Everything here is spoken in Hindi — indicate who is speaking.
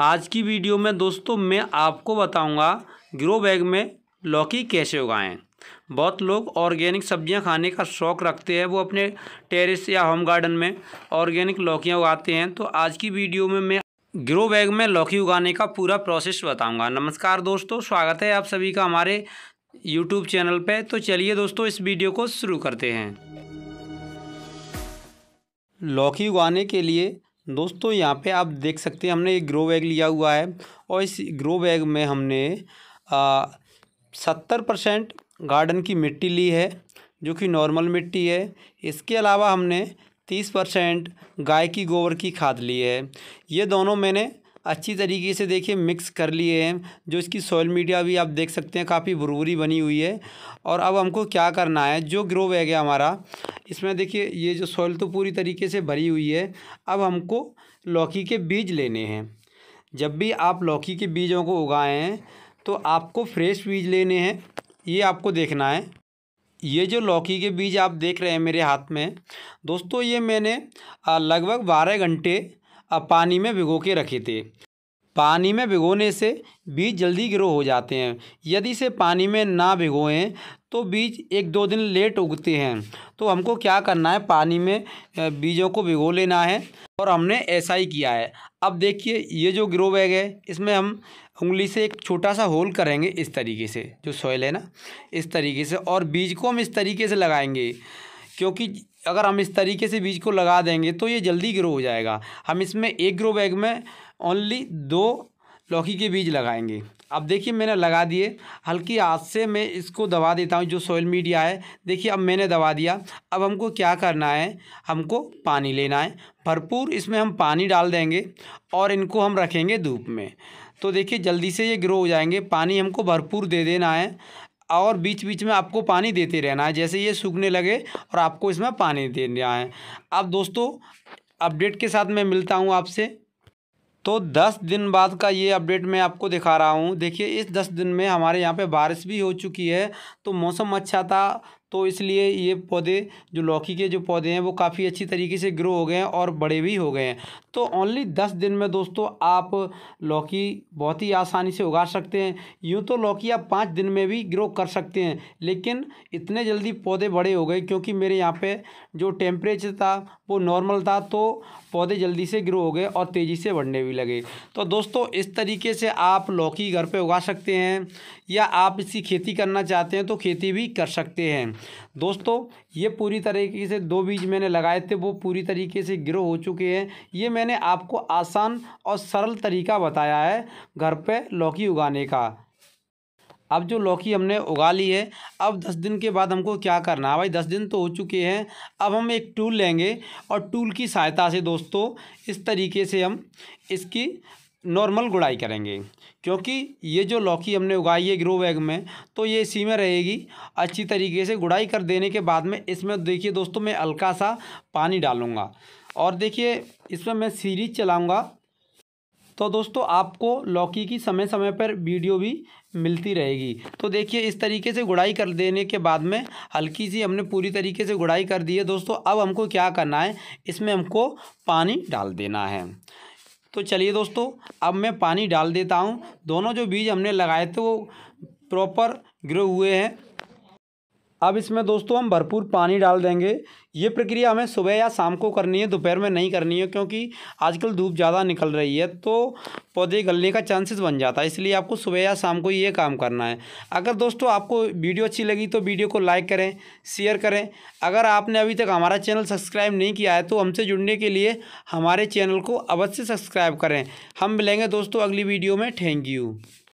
Speaker 1: आज की वीडियो में दोस्तों मैं आपको बताऊंगा ग्रो बैग में लौकी कैसे उगाएं बहुत लोग ऑर्गेनिक सब्जियां खाने का शौक़ रखते हैं वो अपने टेरेस या होम गार्डन में ऑर्गेनिक लौकियां उगाते हैं तो आज की वीडियो में मैं ग्रो बैग में लौकी उगाने का पूरा प्रोसेस बताऊँगा नमस्कार दोस्तों स्वागत है आप सभी का हमारे यूट्यूब चैनल पर तो चलिए दोस्तों इस वीडियो को शुरू करते हैं लौकी उगाने के लिए दोस्तों यहाँ पे आप देख सकते हैं हमने एक ग्रो बैग लिया हुआ है और इस ग्रो बैग में हमने सत्तर परसेंट गार्डन की मिट्टी ली है जो कि नॉर्मल मिट्टी है इसके अलावा हमने तीस परसेंट गाय की गोबर की खाद ली है ये दोनों मैंने अच्छी तरीके से देखिए मिक्स कर लिए हैं जो इसकी सॉयल मीडिया भी आप देख सकते हैं काफ़ी भुरभुरी बनी हुई है और अब हमको क्या करना है जो ग्रो बैग है हमारा इसमें देखिए ये जो सॉयल तो पूरी तरीके से भरी हुई है अब हमको लौकी के बीज लेने हैं जब भी आप लौकी के बीजों को उगाएँ तो आपको फ्रेश बीज लेने हैं ये आपको देखना है ये जो लौकी के बीज आप देख रहे हैं मेरे हाथ में दोस्तों ये मैंने लगभग बारह घंटे अब पानी में भिगो के रखे थे पानी में भिगोने से बीज जल्दी ग्रो हो जाते हैं यदि इसे पानी में ना भिगोएं तो बीज एक दो दिन लेट उगते हैं तो हमको क्या करना है पानी में बीजों को भिगो लेना है और हमने ऐसा ही किया है अब देखिए ये जो ग्रो बैग है इसमें हम उंगली से एक छोटा सा होल करेंगे इस तरीके से जो सॉइल है ना इस तरीके से और बीज को हम इस तरीके से लगाएंगे क्योंकि अगर हम इस तरीके से बीज को लगा देंगे तो ये जल्दी ग्रो हो जाएगा हम इसमें एक ग्रो बैग में ओनली दो लौकी के बीज लगाएंगे अब देखिए मैंने लगा दिए हल्की हाथ से मैं इसको दबा देता हूँ जो सोयल मीडिया है देखिए अब मैंने दबा दिया अब हमको क्या करना है हमको पानी लेना है भरपूर इसमें हम पानी डाल देंगे और इनको हम रखेंगे धूप में तो देखिए जल्दी से ये ग्रो हो जाएंगे पानी हमको भरपूर दे देना है और बीच बीच में आपको पानी देते रहना है जैसे ये सूखने लगे और आपको इसमें पानी देना है अब दोस्तों अपडेट के साथ मैं मिलता हूँ आपसे तो दस दिन बाद का ये अपडेट मैं आपको दिखा रहा हूँ देखिए इस दस दिन में हमारे यहाँ पे बारिश भी हो चुकी है तो मौसम अच्छा था तो इसलिए ये पौधे जो लौकी के जो पौधे हैं वो काफ़ी अच्छी तरीके से ग्रो हो गए हैं और बड़े भी हो गए हैं तो ओनली दस दिन में दोस्तों आप लौकी बहुत ही आसानी से उगा सकते हैं यूँ तो लौकी आप पाँच दिन में भी ग्रो कर सकते हैं लेकिन इतने जल्दी पौधे बड़े हो गए क्योंकि मेरे यहाँ पर जो टेम्परेचर था वो नॉर्मल था तो पौधे जल्दी से ग्रो हो गए और तेज़ी से बढ़ने भी लगे तो दोस्तों इस तरीके से आप लौकी घर पे उगा सकते हैं या आप इसकी खेती करना चाहते हैं तो खेती भी कर सकते हैं दोस्तों ये पूरी तरीके से दो बीज मैंने लगाए थे वो पूरी तरीके से ग्रो हो चुके हैं ये मैंने आपको आसान और सरल तरीका बताया है घर पे लौकी उगाने का अब जो लौकी हमने उगा ली है अब दस दिन के बाद हमको क्या करना है भाई दस दिन तो हो चुके हैं अब हम एक टूल लेंगे और टूल की सहायता से दोस्तों इस तरीके से हम इसकी नॉर्मल गुड़ाई करेंगे क्योंकि ये जो लौकी हमने उगाई है ग्रो बैग में तो ये इसी में रहेगी अच्छी तरीके से गुड़ाई कर देने के बाद में इसमें देखिए दोस्तों मैं हल्का सा पानी डालूँगा और देखिए इसमें मैं सीरीज चलाऊँगा तो दोस्तों आपको लौकी की समय समय पर वीडियो भी मिलती रहेगी तो देखिए इस तरीके से गुड़ाई कर देने के बाद में हल्की सी हमने पूरी तरीके से गुड़ाई कर दी है दोस्तों अब हमको क्या करना है इसमें हमको पानी डाल देना है तो चलिए दोस्तों अब मैं पानी डाल देता हूँ दोनों जो बीज हमने लगाए थे वो प्रॉपर ग्रो हुए हैं अब इसमें दोस्तों हम भरपूर पानी डाल देंगे ये प्रक्रिया हमें सुबह या शाम को करनी है दोपहर में नहीं करनी है क्योंकि आजकल धूप ज़्यादा निकल रही है तो पौधे गलने का चांसेस बन जाता है इसलिए आपको सुबह या शाम को ये काम करना है अगर दोस्तों आपको वीडियो अच्छी लगी तो वीडियो को लाइक करें शेयर करें अगर आपने अभी तक हमारा चैनल सब्सक्राइब नहीं किया है तो हमसे जुड़ने के लिए हमारे चैनल को अवश्य सब्सक्राइब करें हम मिलेंगे दोस्तों अगली वीडियो में थैंक यू